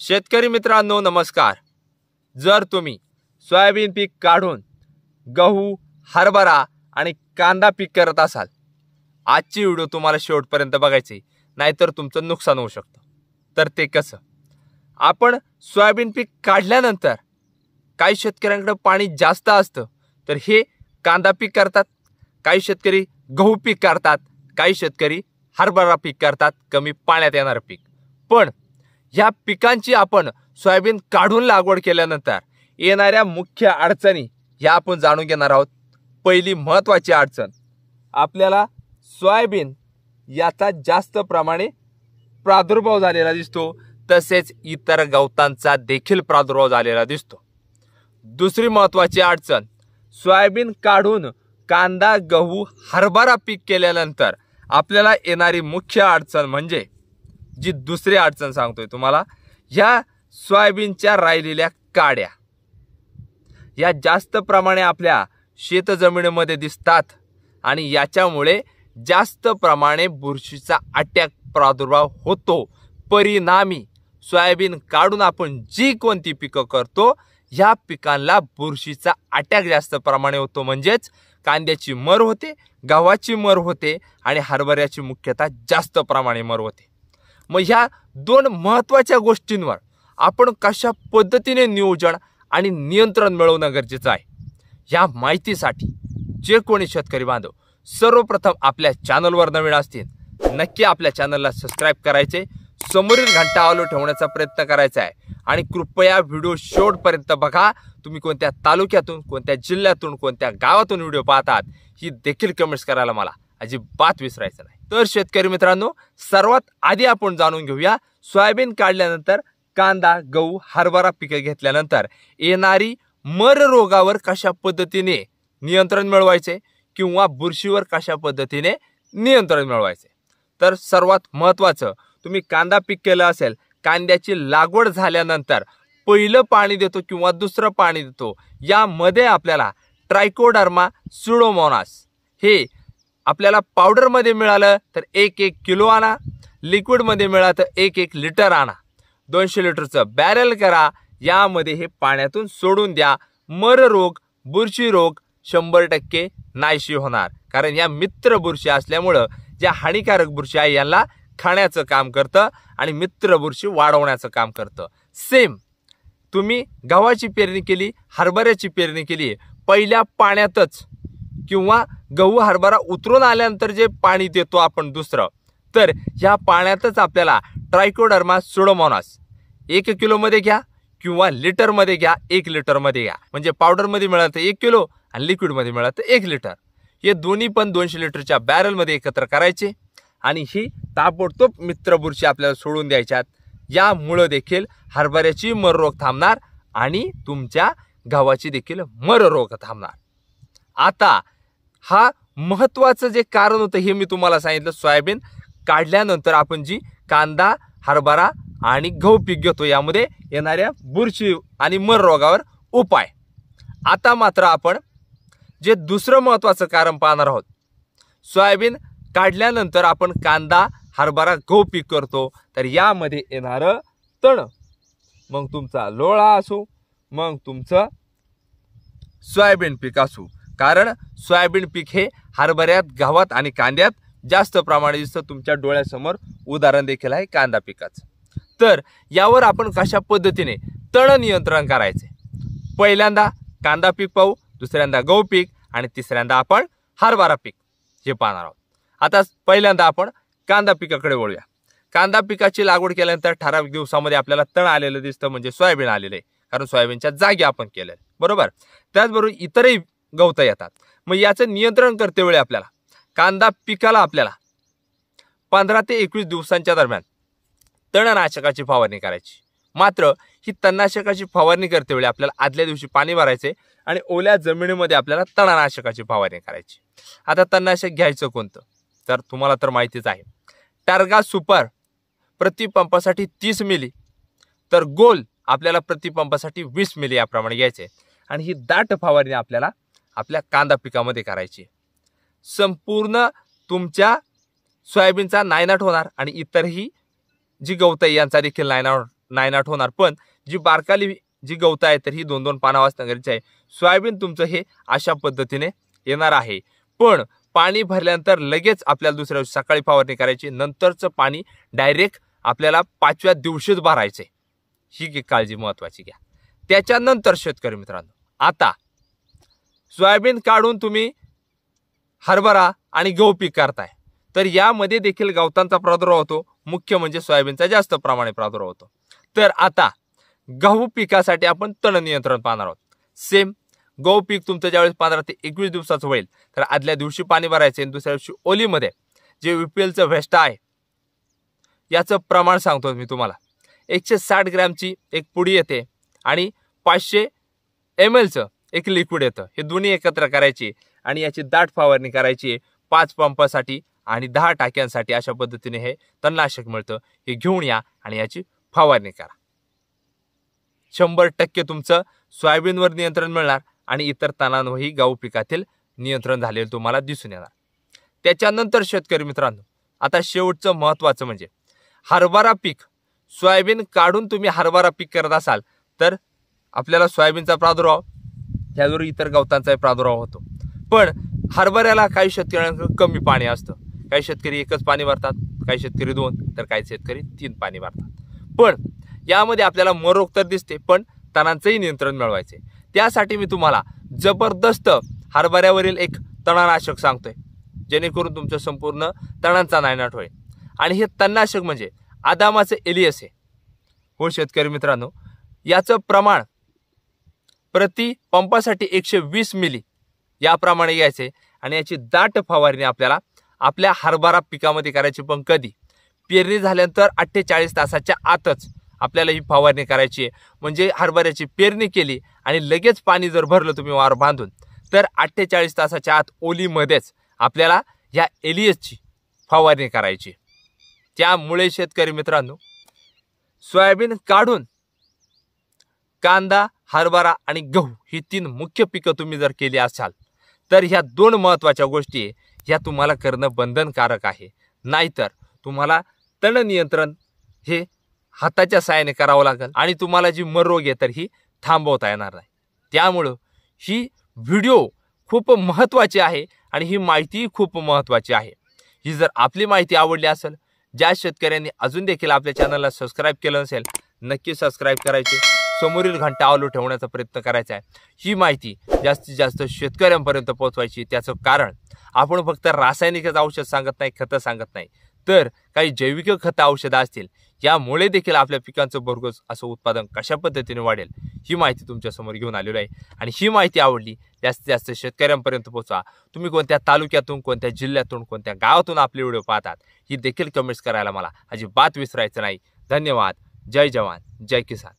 शेतकरी मित्रांनो नमस्कार जर तुम्ही सोयाबीन पीक काढून गहू हरभरा आणि कांदा पीक करत असाल आजची व्हिडिओ तुम्हाला शेवटपर्यंत बघायची नाहीतर तुमचं नुकसान होऊ शकतं तर ते कसं आपण सोयाबीन पीक काढल्यानंतर काही शेतकऱ्यांकडं पाणी जास्त असतं तर हे कांदा पीक करतात काही शेतकरी गहू पीक करतात काही शेतकरी हरभरा पीक करतात कमी पाण्यात येणारं पीक पण ह्या पिकांची आपण सोयाबीन काढून लागवड केल्यानंतर येणाऱ्या मुख्य अडचणी ह्या आपण जाणून घेणार आहोत पहिली महत्त्वाची अडचण आपल्याला सोयाबीन याचा जास्त प्रमाणे प्रादुर्भाव झालेला दिसतो तसेच इतर गवतांचा देखील प्रादुर्भाव झालेला दिसतो दुसरी महत्त्वाची अडचण सोयाबीन काढून कांदा गहू हरभरा पीक केल्यानंतर आपल्याला येणारी मुख्य अडचण म्हणजे जी दुसरी अडचण सांगतोय तुम्हाला या सोयाबीनच्या राहिलेल्या काड्या या जास्त प्रमाणे आपल्या शेतजमिनीमध्ये दिसतात आणि याच्यामुळे जास्त प्रमाणे बुरशीचा अटॅक प्रादुर्भाव होतो परिणामी सोयाबीन काढून आपण जी कोणती पिकं करतो ह्या पिकांना बुरशीचा अटॅक जास्त प्रमाणे होतो म्हणजेच कांद्याची मर होते गव्हाची मर होते आणि हरभऱ्याची मुख्यतः जास्त प्रमाणे मर होते मग ह्या दोन महत्त्वाच्या गोष्टींवर आपण कशा पद्धतीने नियोजन आणि नियंत्रण मिळवणं गरजेचं आहे ह्या माहितीसाठी जे कोणी शेतकरी बांधव सर्वप्रथम आपल्या चॅनलवर नवीन असतील नक्की आपल्या चॅनलला सबस्क्राईब करायचे समोरील घंटा आलो ठेवण्याचा प्रयत्न करायचा आहे आणि कृपया व्हिडिओ शेवटपर्यंत बघा तुम्ही कोणत्या तालुक्यातून कोणत्या जिल्ह्यातून कोणत्या गावातून व्हिडिओ पाहतात ही देखील कमेंट्स करायला मला अजिबात विसरायचं नाही तर शेतकरी मित्रांनो सर्वात आधी आपण जाणून घेऊया सोयाबीन काढल्यानंतर कांदा गहू हरभरा पिके घेतल्यानंतर येणारी मर रोगावर कशा पद्धतीने नियंत्रण मिळवायचे किंवा बुरशीवर कशा पद्धतीने नियंत्रण मिळवायचे तर सर्वात महत्त्वाचं तुम्ही कांदा पीक केलं असेल कांद्याची लागवड झाल्यानंतर पहिलं पाणी देतो किंवा दुसरं पाणी देतो यामध्ये आपल्याला ट्रायकोडर्मा सुडोमोनास हे आपल्याला पावडरमध्ये मिळालं तर एक एक किलो आणा लिक्विडमध्ये मिळालं तर एक एक लिटर आणा दोनशे लिटरचं बॅरल करा यामध्ये हे पाण्यातून सोडून द्या मर रोग बुरशी रोग शंभर टक्के नाहीशी होणार कारण या मित्र बुरशी असल्यामुळं ज्या हानिकारक बुरशी आहे यांना खाण्याचं काम करतं आणि मित्र बुरशी वाढवण्याचं काम करतं सेम तुम्ही गव्हाची पेरणी केली हरभऱ्याची पेरणी केली पहिल्या पाण्यातच किंवा गहू हरभरा उतरून आल्यानंतर जे पाणी देतो आपण दुसरं तर ह्या पाण्यातच आपल्याला ट्रायकोडर्मा सुडोमॉनॉस एक किलोमध्ये घ्या किंवा लिटरमध्ये घ्या एक लिटरमध्ये घ्या म्हणजे पावडरमध्ये तर एक किलो आणि लिक्विडमध्ये तर एक लिटर हे दोन्ही पण दोनशे लिटरच्या बॅरलमध्ये एकत्र करायचे आणि ही ताबडतोब मित्रबुरशी आपल्याला सोडून द्यायच्यात यामुळं देखील हरभऱ्याची मररोग थांबणार आणि तुमच्या गव्हाची देखील मररोग थांबणार आता हा महत्त्वाचं जे कारण होतं हे मी तुम्हाला सांगितलं सोयाबीन काढल्यानंतर आपण जी कांदा हरभरा आणि गहू पीक घेतो यामध्ये येणाऱ्या बुरशी आणि मर रोगावर उपाय आता मात्र आपण जे दुसरं महत्त्वाचं कारण पाहणार आहोत सोयाबीन काढल्यानंतर आपण कांदा हरभरा गहू पीक करतो तर यामध्ये येणारं तण मग तुमचा लोळा असो मग तुमचं सोयाबीन पीक असू कारण सोयाबीन पीक हे हरभऱ्यात गव्हात आणि कांद्यात जास्त प्रमाणात दिसतं तुमच्या डोळ्यासमोर उदाहरण देखील आहे कांदा पिकाचं तर यावर आपण कशा पद्धतीने तण नियंत्रण करायचे पहिल्यांदा कांदा पीक पाहू दुसऱ्यांदा गहू पीक आणि तिसऱ्यांदा आपण हरभरा पीक हे पाहणार आहोत आता पहिल्यांदा आपण कांदा पिकाकडे वळूया कांदा पिकाची लागवड केल्यानंतर ठराविक दिवसामध्ये आपल्याला तण आलेलं दिसतं म्हणजे सोयाबीन आलेलं आहे कारण सोयाबीनच्या जागी आपण केलं बरोबर त्याचबरोबर इतरही गवता येतात मग याचं नियंत्रण करतेवेळी आपल्याला कांदा पिकाला आपल्याला पंधरा ते एकवीस दिवसांच्या दरम्यान तणनाशकाची फवारणी करायची मात्र ही तणनाशकाची फवारणी करतेवेळी आपल्याला आदल्या दिवशी पाणी भरायचे आणि ओल्या जमिनीमध्ये आपल्याला तणनाशकाची फवारणी करायची आता तणनाशक घ्यायचं कोणतं तर तुम्हाला तर माहितीच आहे टार्गा सुपर प्रतिपंपासाठी तीस मिली तर गोल आपल्याला प्रतिपंपासाठी वीस मिली याप्रमाणे घ्यायचे आणि ही दाट फवारणी आपल्याला आपल्या कांदा पिकामध्ये करायची संपूर्ण तुमच्या सोयाबीनचा नायनाट होणार आणि इतरही जी गवत आहे यांचा देखील नायनाट नायनाट होणार पण जी बारकाली जी गवता आहे तर ही दोन दोन पानावास वाचणं आहे सोयाबीन तुमचं हे अशा पद्धतीने येणार आहे पण पाणी भरल्यानंतर लगेच आपल्याला दुसऱ्या दिवशी सकाळी फवारणी करायची नंतरचं पाणी डायरेक्ट आपल्याला पाचव्या दिवशीच भरायचं आहे ही काळजी महत्त्वाची घ्या त्याच्यानंतर शेतकरी मित्रांनो आता सोयाबीन काढून तुम्ही हरभरा आणि गहू पीक करताय तर यामध्ये देखील गवतांचा प्रादुर्भाव होतो मुख्य म्हणजे सोयाबीनचा जास्त प्रमाणे प्रादुर्भाव होतो तर आता गहू पिकासाठी आपण तण नियंत्रण पाहणार आहोत सेम गहू पीक तुमचं ज्यावेळेस पंधरा ते एकवीस दिवसाचं होईल तर आदल्या दिवशी पाणी भरायचे आणि दुसऱ्या दिवशी ओलीमध्ये जे व्हीपीएलचं व्हेस्ट आहे याचं प्रमाण सांगतो मी तुम्हाला एकशे साठ ग्रॅमची एक पुडी येते आणि पाचशे एम एलचं एक लिक्विड येतं हे दोन्ही एकत्र करायचे आणि याची दाट फवारणी करायची पाच पंपासाठी आणि दहा टाक्यांसाठी अशा पद्धतीने हे तणनाशक मिळतं हे घेऊन या आणि याची फवारणी करा शंभर टक्के तुमचं सोयाबीनवर नियंत्रण मिळणार आणि इतर तणांवरही गाऊ पिकातील नियंत्रण झालेलं तुम्हाला दिसून येणार त्याच्यानंतर शेतकरी मित्रांनो आता शेवटचं महत्त्वाचं म्हणजे हरभरा पीक सोयाबीन काढून तुम्ही हरभरा पीक करत असाल तर आपल्याला सोयाबीनचा प्रादुर्भाव ह्यावर इतर गवतांचाही प्रादुर्भाव होतो पण हरभऱ्याला काही शेतकऱ्यांकडे कमी पाणी असतं काही शेतकरी एकच पाणी भरतात काही शेतकरी दोन तर काही शेतकरी तीन पाणी भरतात पण यामध्ये आपल्याला मरोग तर दिसते पण तणांचंही नियंत्रण मिळवायचे त्यासाठी मी तुम्हाला जबरदस्त हरभऱ्यावरील एक तणनाशक सांगतोय जेणेकरून तुमचं संपूर्ण तणांचा नायनाट होईल आणि हे तणनाशक म्हणजे आदामाचं एलियस आहे हो शेतकरी मित्रांनो याचं प्रमाण प्रति पंपासाठी एकशे वीस मिली याप्रमाणे घ्यायचे आणि याची दाट फवारणी आपल्याला आपल्या हरभरा पिकामध्ये करायची पण कधी पेरणी झाल्यानंतर अठ्ठेचाळीस तासाच्या आतच आपल्याला ही फवारणी करायची आहे म्हणजे हरभऱ्याची पेरणी केली आणि लगेच पाणी जर भरलं तुम्ही वार बांधून तर अठ्ठेचाळीस तासाच्या आत ओलीमध्येच आपल्याला ह्या एलियसची फवारणी करायची त्यामुळे शेतकरी मित्रांनो सोयाबीन काढून कांदा हरभरा आणि गहू ही तीन मुख्य पिकं तुम्ही जर केली असाल तर ह्या दोन महत्त्वाच्या गोष्टी ह्या तुम्हाला करणं बंधनकारक आहे नाहीतर तुम्हाला तण नियंत्रण हे हाताच्या साहाय्याने करावं लागेल आणि तुम्हाला जी मरोग आहे तर ही थांबवता येणार नाही त्यामुळं ही व्हिडिओ खूप महत्त्वाची आहे आणि ही माहितीही खूप महत्त्वाची आहे ही जर आपली माहिती आवडली असेल ज्या शेतकऱ्यांनी अजून देखील आपल्या चॅनलला सबस्क्राईब केलं नसेल नक्की सबस्क्राईब करायचे समोरील घंटा आलो ठेवण्याचा प्रयत्न करायचा आहे ही माहिती जास्तीत जास्त शेतकऱ्यांपर्यंत पोहोचवायची त्याचं कारण आपण फक्त रासायनिकच औषध सांगत नाही खतं सांगत नाही तर काही जैविक खतं औषधं असतील यामुळे देखील आपल्या पिकांचं भरघोस असं उत्पादन कशा पद्धतीने वाढेल ही माहिती तुमच्यासमोर घेऊन आलेलो आहे आणि ही माहिती आवडली जास्तीत जास्त शेतकऱ्यांपर्यंत पोहोचवा तुम्ही कोणत्या तालुक्यातून कोणत्या जिल्ह्यातून कोणत्या गावातून आपले व्हिडिओ पाहतात ही देखील कमेंट्स करायला मला अजिबात विसरायचं नाही धन्यवाद जय जवान जय किसान